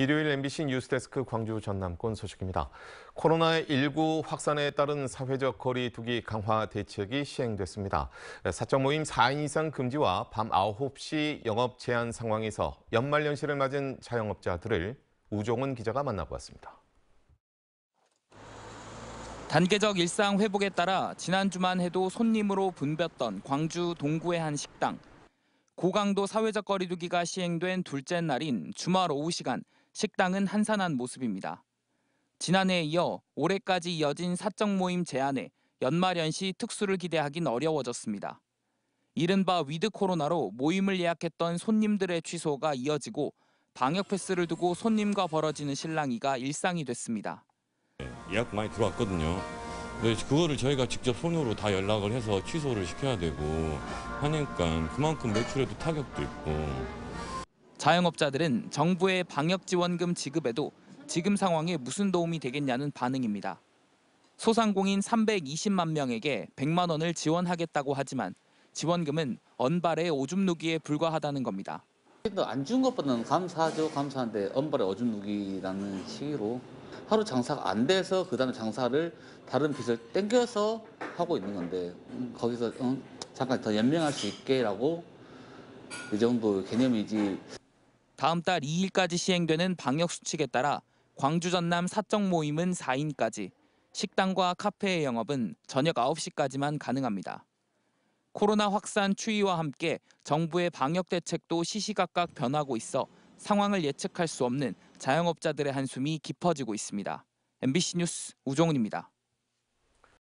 일요일 MBC 뉴스데스크 광주 전남권 소식입니다. 코로나19 확산에 따른 사회적 거리 두기 강화 대책이 시행됐습니다. 사적 모임 4인 이상 금지와 밤 9시 영업 제한 상황에서 연말 연시를 맞은 자영업자들을 우종은 기자가 만나보았습니다. 단계적 일상 회복에 따라 지난주만 해도 손님으로 붐볐던 광주 동구의 한 식당. 고강도 사회적 거리두기가 시행된 둘째 날인 주말 오후 시간 식당은 한산한 모습입니다. 지난해에 이어 올해까지 이어진 사적 모임 제한에 연말연시 특수를 기대하긴 어려워졌습니다. 이른바 위드 코로나로 모임을 예약했던 손님들의 취소가 이어지고 방역 패스를 두고 손님과 벌어지는 실랑이가 일상이 됐습니다. 예약 많이 들어왔거든요. 그거를 저희가 직접 손으로 다 연락을 해서 취소를 시켜야 되고 하니까 그만큼 매출에도 타격도 있고 자영업자들은 정부의 방역 지원금 지급에도 지금 상황에 무슨 도움이 되겠냐는 반응입니다. 소상공인 320만 명에게 100만 원을 지원하겠다고 하지만 지원금은 언발의 오줌 누기에 불과하다는 겁니다. 안준 것보다는 감사하죠. 감사한데 언발의 오줌 누기라는 시기로 하루 장사가 안 돼서 그다음 장사를 다른 빚을 땡겨서 하고 있는 건데 음, 거기서 어, 잠깐 더 연명할 수 있게라고 이 정도 개념이지 다음 달 2일까지 시행되는 방역수칙에 따라 광주 전남 사적 모임은 4인까지, 식당과 카페의 영업은 저녁 9시까지만 가능합니다. 코로나 확산 추이와 함께 정부의 방역 대책도 시시각각 변하고 있어 상황을 예측할 수 없는 자영업자들의 한숨이 깊어지고 있습니다. MBC 뉴스 우종훈입니다.